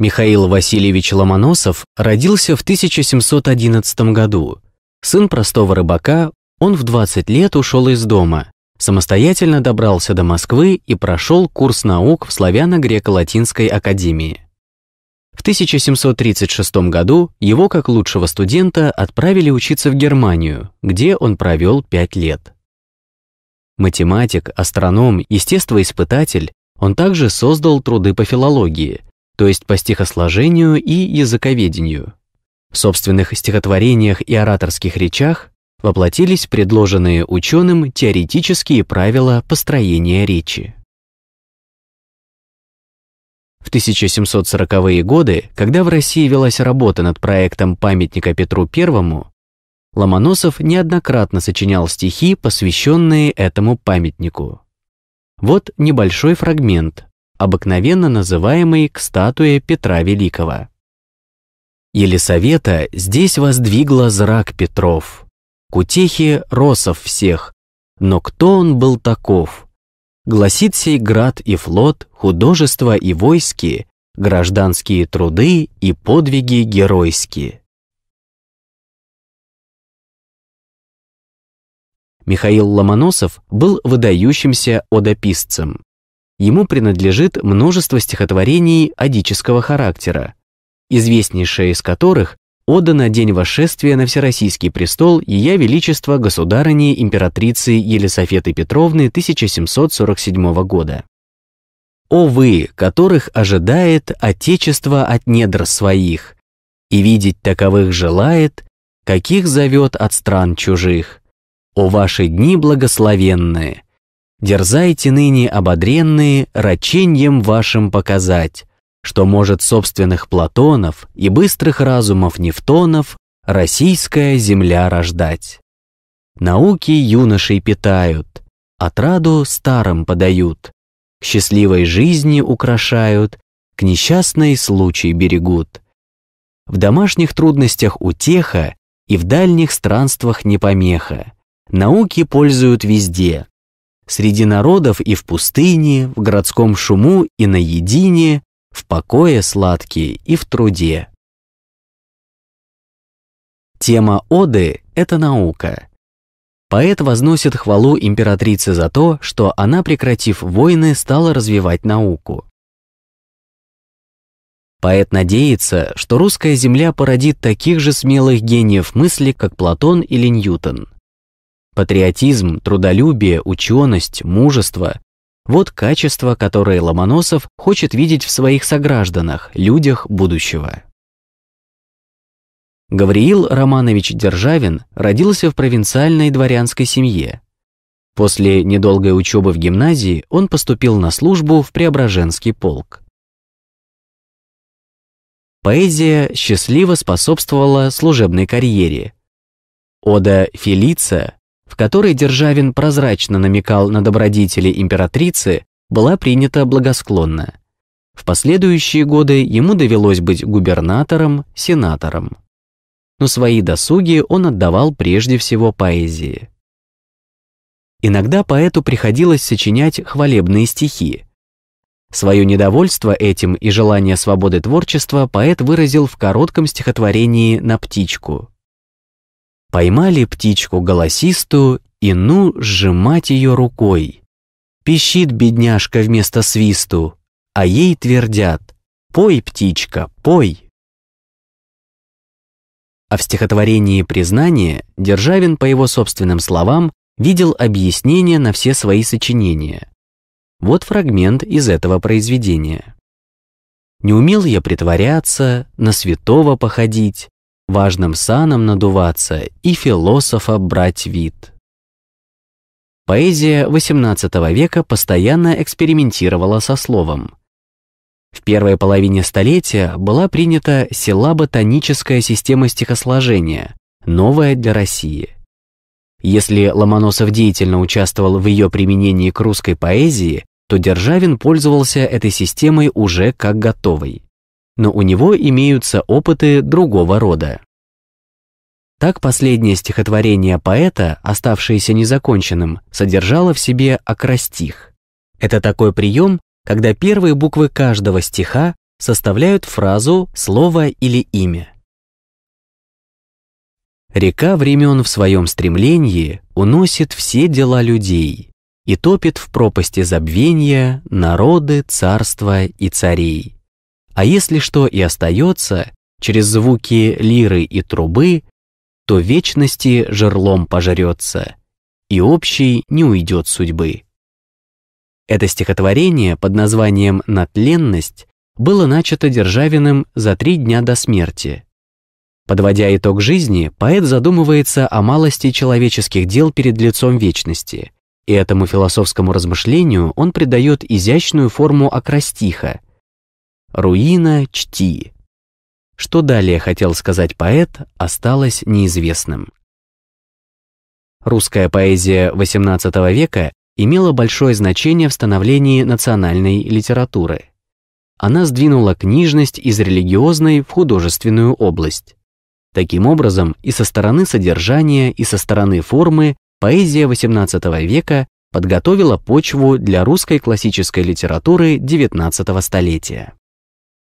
Михаил Васильевич Ломоносов родился в 1711 году. Сын простого рыбака, он в 20 лет ушел из дома, самостоятельно добрался до Москвы и прошел курс наук в Славяно-Греко-Латинской академии. В 1736 году его как лучшего студента отправили учиться в Германию, где он провел 5 лет. Математик, астроном, естествоиспытатель, он также создал труды по филологии, то есть по стихосложению и языковедению. В собственных стихотворениях и ораторских речах воплотились предложенные ученым теоретические правила построения речи. В 1740-е годы, когда в России велась работа над проектом памятника Петру I, Ломоносов неоднократно сочинял стихи, посвященные этому памятнику. Вот небольшой фрагмент, обыкновенно называемый к статуе Петра Великого. Елисавета здесь воздвигла зрак Петров, кутехи росов всех, но кто он был таков? Гласит сей град и флот, художество и войски, гражданские труды и подвиги геройские. Михаил Ломоносов был выдающимся одописцем. Ему принадлежит множество стихотворений адического характера, известнейшее из которых «Ода на день восшествия на Всероссийский престол Ее Величества Государыни Императрицы Елисаветы Петровны 1747 года. «О вы, которых ожидает Отечество от недр своих, и видеть таковых желает, каких зовет от стран чужих. О ваши дни благословенные!» Дерзайте ныне ободренные раченьем вашим показать, что может собственных Платонов и быстрых разумов Нефтонов российская земля рождать. Науки юношей питают, отраду старым подают, к счастливой жизни украшают, к несчастной случай берегут. В домашних трудностях утеха и в дальних странствах не помеха. Науки пользуют везде, Среди народов и в пустыне, в городском шуму и наедине, в покое сладкие и в труде. Тема оды — это наука. Поэт возносит хвалу императрице за то, что она, прекратив войны, стала развивать науку. Поэт надеется, что русская земля породит таких же смелых гениев мысли, как Платон или Ньютон. Патриотизм, трудолюбие, ученость, мужество – вот качества, которые Ломоносов хочет видеть в своих согражданах, людях будущего. Гавриил Романович Державин родился в провинциальной дворянской семье. После недолгой учебы в гимназии он поступил на службу в Преображенский полк. Поэзия счастливо способствовала служебной карьере. Ода «Фелиция» в которой Державин прозрачно намекал на добродетели императрицы, была принята благосклонно. В последующие годы ему довелось быть губернатором, сенатором. Но свои досуги он отдавал прежде всего поэзии. Иногда поэту приходилось сочинять хвалебные стихи. Свое недовольство этим и желание свободы творчества поэт выразил в коротком стихотворении «На птичку». Поймали птичку голосистую и ну сжимать ее рукой. Пищит бедняжка вместо свисту, а ей твердят «Пой, птичка, пой!» А в стихотворении «Признание» Державин, по его собственным словам, видел объяснение на все свои сочинения. Вот фрагмент из этого произведения. «Не умел я притворяться, на святого походить, важным саном надуваться и философа брать вид. Поэзия XVIII века постоянно экспериментировала со словом. В первой половине столетия была принята селаботоническая система стихосложения, новая для России. Если Ломоносов деятельно участвовал в ее применении к русской поэзии, то Державин пользовался этой системой уже как готовой но у него имеются опыты другого рода. Так последнее стихотворение поэта, оставшееся незаконченным, содержало в себе акростих. Это такой прием, когда первые буквы каждого стиха составляют фразу, слово или имя. Река времен в своем стремлении уносит все дела людей и топит в пропасти забвения народы, царства и царей. А если что и остается, через звуки лиры и трубы, то вечности жерлом пожрется, и общий не уйдет судьбы. Это стихотворение под названием «Натленность» было начато Державиным за три дня до смерти. Подводя итог жизни, поэт задумывается о малости человеческих дел перед лицом вечности, и этому философскому размышлению он придает изящную форму окрастиха. Руина чти. Что далее хотел сказать поэт, осталось неизвестным. Русская поэзия XVIII века имела большое значение в становлении национальной литературы. Она сдвинула книжность из религиозной в художественную область. Таким образом, и со стороны содержания, и со стороны формы поэзия XVIII века подготовила почву для русской классической литературы XIX столетия.